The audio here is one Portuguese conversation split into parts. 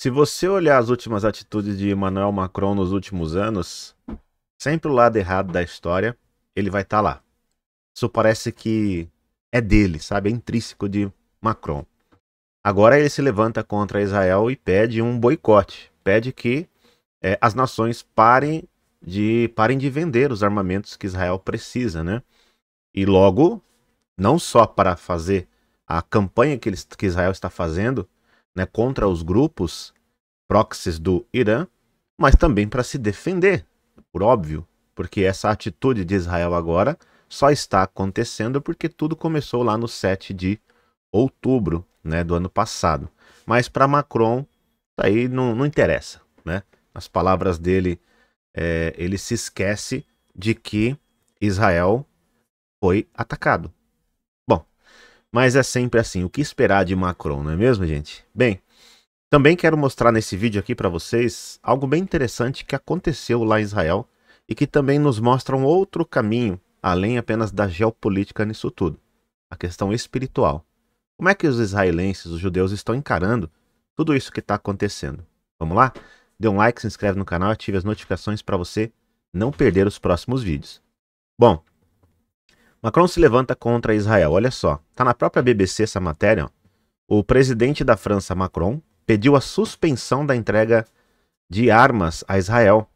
Se você olhar as últimas atitudes de Emmanuel Macron nos últimos anos, sempre o lado errado da história, ele vai estar tá lá. Isso parece que é dele, sabe? É intrínseco de Macron. Agora ele se levanta contra Israel e pede um boicote. Pede que é, as nações parem de, parem de vender os armamentos que Israel precisa, né? E logo, não só para fazer a campanha que, eles, que Israel está fazendo, né, contra os grupos proxies do Irã, mas também para se defender, por óbvio, porque essa atitude de Israel agora só está acontecendo porque tudo começou lá no 7 de outubro né, do ano passado. Mas para Macron, isso aí não, não interessa. Né? As palavras dele, é, ele se esquece de que Israel foi atacado. Mas é sempre assim, o que esperar de Macron, não é mesmo, gente? Bem, também quero mostrar nesse vídeo aqui para vocês algo bem interessante que aconteceu lá em Israel e que também nos mostra um outro caminho além apenas da geopolítica nisso tudo, a questão espiritual. Como é que os israelenses, os judeus estão encarando tudo isso que está acontecendo? Vamos lá? Dê um like, se inscreve no canal, ative as notificações para você não perder os próximos vídeos. Bom, Macron se levanta contra Israel. Olha só, tá na própria BBC essa matéria. Ó. O presidente da França, Macron, pediu a suspensão da entrega de armas a Israel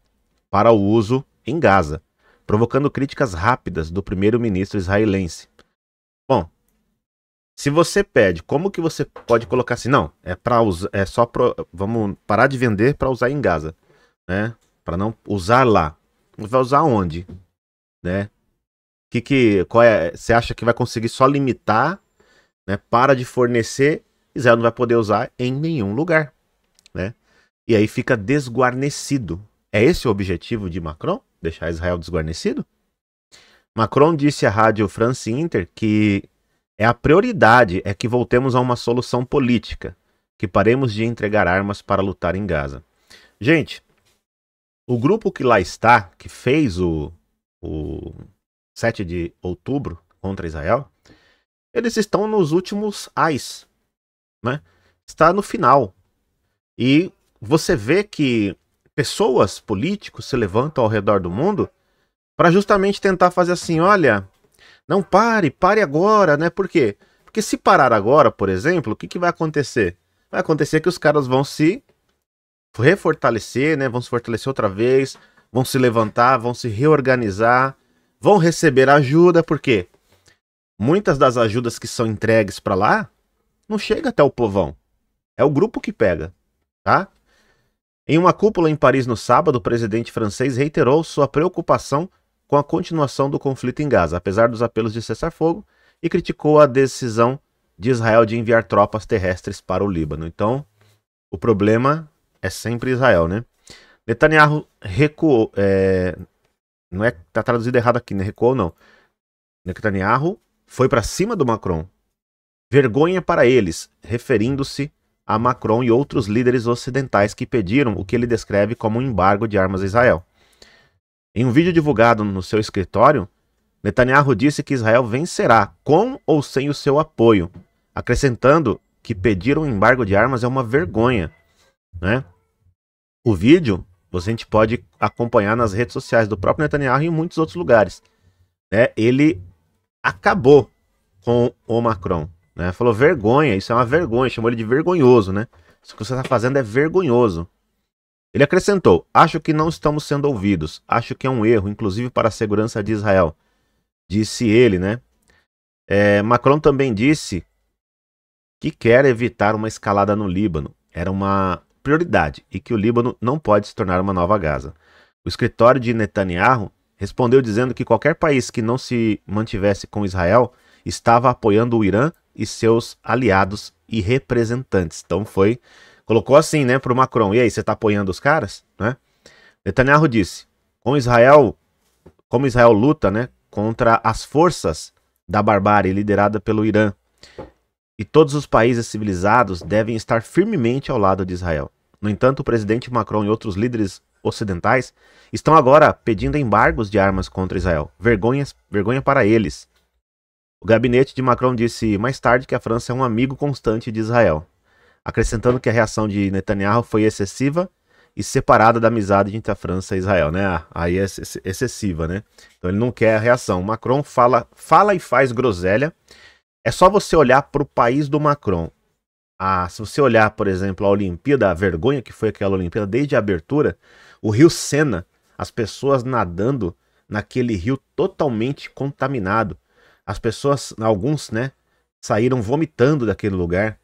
para o uso em Gaza, provocando críticas rápidas do primeiro-ministro israelense. Bom, se você pede, como que você pode colocar assim? Não, é para é só pra, vamos parar de vender para usar em Gaza, né? Para não usar lá. Vai usar onde, né? Que, que, qual é, você acha que vai conseguir só limitar, né? Para de fornecer, Israel não vai poder usar em nenhum lugar, né? E aí fica desguarnecido. É esse o objetivo de Macron? Deixar Israel desguarnecido? Macron disse à rádio France Inter que é a prioridade é que voltemos a uma solução política, que paremos de entregar armas para lutar em Gaza. Gente, o grupo que lá está, que fez o, o 7 de outubro contra Israel, eles estão nos últimos ais, né? Está no final. E você vê que pessoas, políticos se levantam ao redor do mundo para justamente tentar fazer assim, olha, não pare, pare agora, né? Por quê? Porque se parar agora, por exemplo, o que, que vai acontecer? Vai acontecer que os caras vão se refortalecer, né? Vão se fortalecer outra vez, vão se levantar, vão se reorganizar, vão receber ajuda, porque muitas das ajudas que são entregues para lá não chega até o povão. É o grupo que pega, tá? Em uma cúpula em Paris no sábado, o presidente francês reiterou sua preocupação com a continuação do conflito em Gaza, apesar dos apelos de cessar-fogo, e criticou a decisão de Israel de enviar tropas terrestres para o Líbano. Então, o problema é sempre Israel, né? Netanyahu recuou, é, não é tá traduzido errado aqui, né? Recuou não. Netanyahu foi para cima do Macron. Vergonha para eles, referindo-se a Macron e outros líderes ocidentais que pediram o que ele descreve como um embargo de armas a Israel. Em um vídeo divulgado no seu escritório, Netanyahu disse que Israel vencerá com ou sem o seu apoio, acrescentando que pedir um embargo de armas é uma vergonha. Né? O vídeo você a gente pode acompanhar nas redes sociais do próprio Netanyahu e em muitos outros lugares. Né? Ele acabou com o Macron. Né? Falou vergonha, isso é uma vergonha, chamou ele de vergonhoso, né? Isso que você está fazendo é vergonhoso. Ele acrescentou: Acho que não estamos sendo ouvidos. Acho que é um erro, inclusive para a segurança de Israel. Disse ele, né? É, Macron também disse que quer evitar uma escalada no Líbano. Era uma prioridade e que o Líbano não pode se tornar uma nova Gaza. O escritório de Netanyahu respondeu dizendo que qualquer país que não se mantivesse com Israel estava apoiando o Irã e seus aliados e representantes. Então foi colocou assim, né, para o Macron. E aí, você está apoiando os caras, né? Netanyahu disse: "Com Israel, como Israel luta, né, contra as forças da barbárie liderada pelo Irã, e todos os países civilizados devem estar firmemente ao lado de Israel. No entanto, o presidente Macron e outros líderes ocidentais estão agora pedindo embargos de armas contra Israel. Vergonha, vergonha para eles. O gabinete de Macron disse mais tarde que a França é um amigo constante de Israel, acrescentando que a reação de Netanyahu foi excessiva e separada da amizade entre a França e Israel, né? Aí é excessiva, né? Então ele não quer a reação. Macron fala, fala e faz groselha é só você olhar para o país do Macron. Ah, se você olhar, por exemplo, a Olimpíada, a vergonha que foi aquela Olimpíada, desde a abertura, o rio Sena, as pessoas nadando naquele rio totalmente contaminado. As pessoas, alguns, né, saíram vomitando daquele lugar.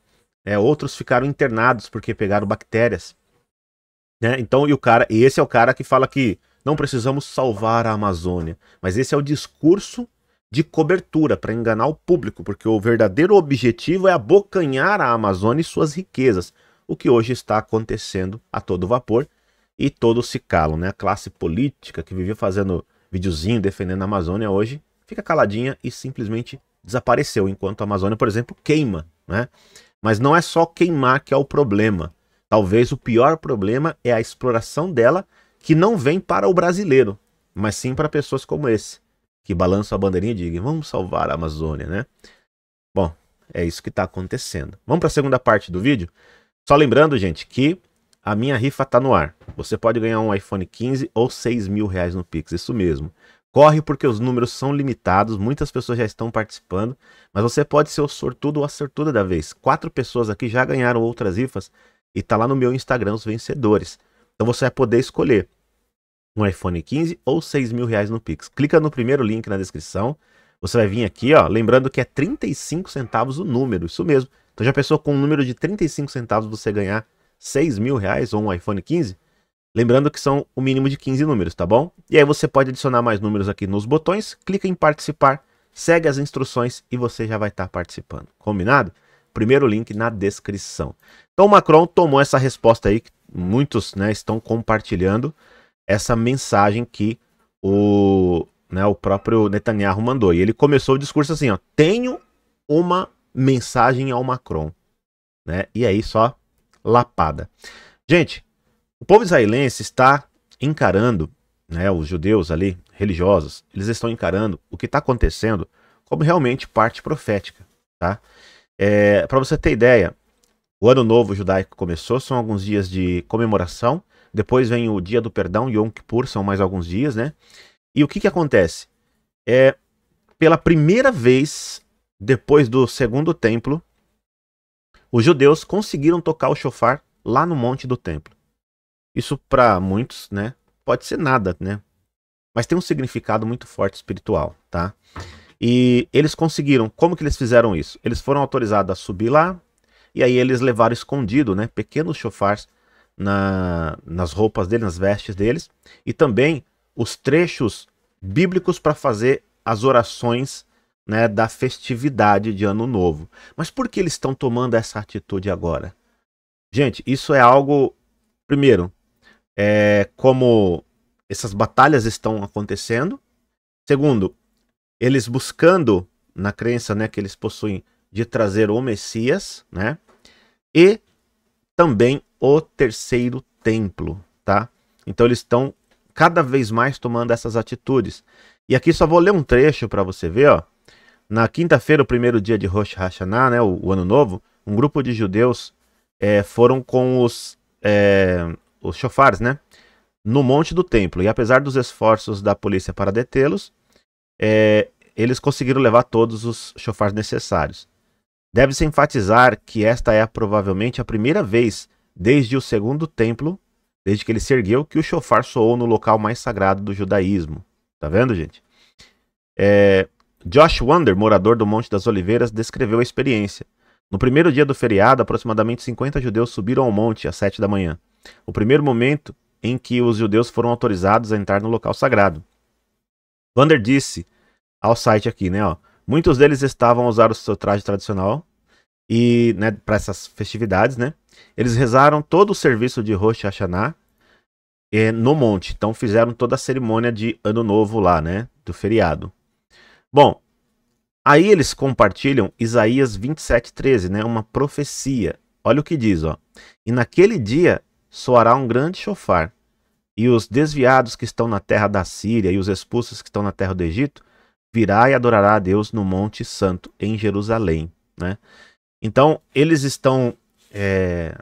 É, outros ficaram internados porque pegaram bactérias. Né? Então, e o cara, e esse é o cara que fala que não precisamos salvar a Amazônia, mas esse é o discurso de cobertura para enganar o público, porque o verdadeiro objetivo é abocanhar a Amazônia e suas riquezas, o que hoje está acontecendo a todo vapor e todos se calam, né? A classe política que vivia fazendo videozinho defendendo a Amazônia hoje fica caladinha e simplesmente desapareceu, enquanto a Amazônia, por exemplo, queima, né? Mas não é só queimar que é o problema. Talvez o pior problema é a exploração dela, que não vem para o brasileiro, mas sim para pessoas como esse que balançam a bandeirinha e digam: vamos salvar a Amazônia, né? Bom, é isso que está acontecendo. Vamos para a segunda parte do vídeo? Só lembrando, gente, que a minha rifa está no ar. Você pode ganhar um iPhone 15 ou 6 mil reais no Pix, isso mesmo. Corre porque os números são limitados, muitas pessoas já estão participando, mas você pode ser o sortudo ou a sortuda da vez. Quatro pessoas aqui já ganharam outras rifas e está lá no meu Instagram os vencedores. Então você vai poder escolher um iPhone 15 ou 6 mil reais no Pix. Clica no primeiro link na descrição. Você vai vir aqui, ó, lembrando que é 35 centavos o número, isso mesmo. Então já pensou com um número de 35 centavos você ganhar 6 mil reais ou um iPhone 15? Lembrando que são o mínimo de 15 números, tá bom? E aí você pode adicionar mais números aqui nos botões, clica em participar, segue as instruções e você já vai estar tá participando. Combinado? Primeiro link na descrição. Então o Macron tomou essa resposta aí que muitos né, estão compartilhando essa mensagem que o, né, o próprio Netanyahu mandou. E ele começou o discurso assim, ó, tenho uma mensagem ao Macron, né? E aí só lapada. Gente, o povo israelense está encarando, né, os judeus ali, religiosos, eles estão encarando o que está acontecendo como realmente parte profética, tá? É, para você ter ideia, o ano novo judaico começou, são alguns dias de comemoração, depois vem o Dia do Perdão, Yom Kippur, são mais alguns dias, né? E o que, que acontece? É, pela primeira vez, depois do segundo templo, os judeus conseguiram tocar o chofar lá no monte do templo. Isso para muitos, né, pode ser nada, né? Mas tem um significado muito forte espiritual, tá? E eles conseguiram, como que eles fizeram isso? Eles foram autorizados a subir lá, e aí eles levaram escondido, né, pequenos chofars na, nas roupas dele, nas vestes deles, e também os trechos bíblicos para fazer as orações né, da festividade de Ano Novo. Mas por que eles estão tomando essa atitude agora? Gente, isso é algo. Primeiro, é como essas batalhas estão acontecendo. Segundo, eles buscando na crença né, que eles possuem de trazer o Messias, né? E também o terceiro templo, tá? Então eles estão cada vez mais tomando essas atitudes. E aqui só vou ler um trecho para você ver, ó. Na quinta-feira, o primeiro dia de Rosh Hashanah, né, o, o ano novo, um grupo de judeus é, foram com os, é, os chofares, né? No monte do templo. E apesar dos esforços da polícia para detê-los, é, eles conseguiram levar todos os chofares necessários. Deve-se enfatizar que esta é provavelmente a primeira vez desde o segundo templo, desde que ele se ergueu, que o chofar soou no local mais sagrado do judaísmo. Tá vendo, gente? É, Josh Wander, morador do Monte das Oliveiras, descreveu a experiência. No primeiro dia do feriado, aproximadamente 50 judeus subiram ao monte às 7 da manhã, o primeiro momento em que os judeus foram autorizados a entrar no local sagrado. Wander disse ao site aqui, né, ó, muitos deles estavam a usar o seu traje tradicional, e né, para essas festividades, né? Eles rezaram todo o serviço de Rosh Hashanah eh, no monte. Então fizeram toda a cerimônia de Ano Novo lá, né? Do feriado. Bom, aí eles compartilham Isaías 27:13, né? Uma profecia. Olha o que diz, ó. E naquele dia soará um grande chofar, e os desviados que estão na terra da Síria e os expulsos que estão na terra do Egito virá e adorará a Deus no Monte Santo em Jerusalém, né? Então, eles estão é,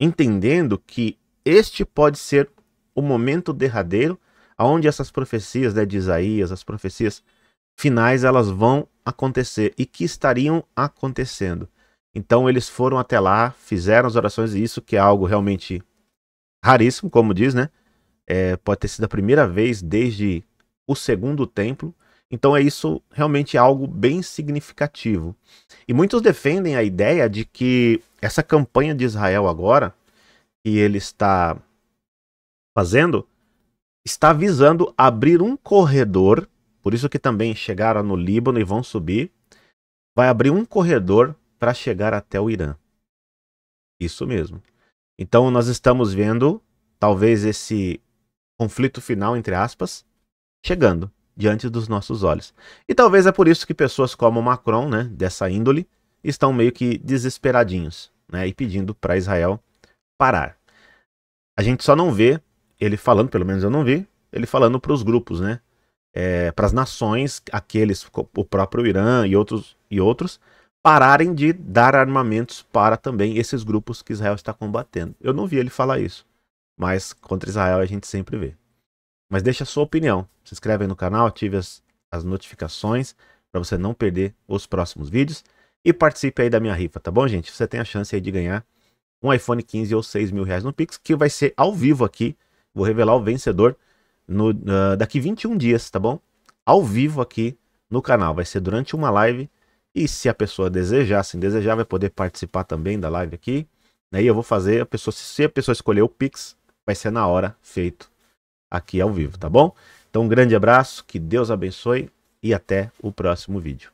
entendendo que este pode ser o momento derradeiro onde essas profecias né, de Isaías, as profecias finais, elas vão acontecer e que estariam acontecendo. Então eles foram até lá, fizeram as orações e isso que é algo realmente raríssimo, como diz, né? É, pode ter sido a primeira vez desde o segundo templo então é isso realmente algo bem significativo. E muitos defendem a ideia de que essa campanha de Israel agora, que ele está fazendo, está visando abrir um corredor, por isso que também chegaram no Líbano e vão subir, vai abrir um corredor para chegar até o Irã. Isso mesmo. Então nós estamos vendo talvez esse conflito final entre aspas chegando diante dos nossos olhos. E talvez é por isso que pessoas como Macron, né, dessa índole, estão meio que desesperadinhos, né, e pedindo para Israel parar. A gente só não vê ele falando, pelo menos eu não vi, ele falando para os grupos, né, é, para as nações, aqueles, o próprio Irã e outros e outros, pararem de dar armamentos para também esses grupos que Israel está combatendo. Eu não vi ele falar isso, mas contra Israel a gente sempre vê. Mas deixe a sua opinião. Se inscreve aí no canal, ative as, as notificações para você não perder os próximos vídeos. E participe aí da minha rifa, tá bom, gente? Você tem a chance aí de ganhar um iPhone 15 ou 6 mil reais no Pix, que vai ser ao vivo aqui. Vou revelar o vencedor no, uh, daqui 21 dias, tá bom? Ao vivo aqui no canal. Vai ser durante uma live. E se a pessoa desejar, se desejar, vai poder participar também da live aqui. Aí né? eu vou fazer, a pessoa, se a pessoa escolher o Pix, vai ser na hora feito aqui ao vivo, tá bom? Então, um grande abraço, que Deus abençoe e até o próximo vídeo.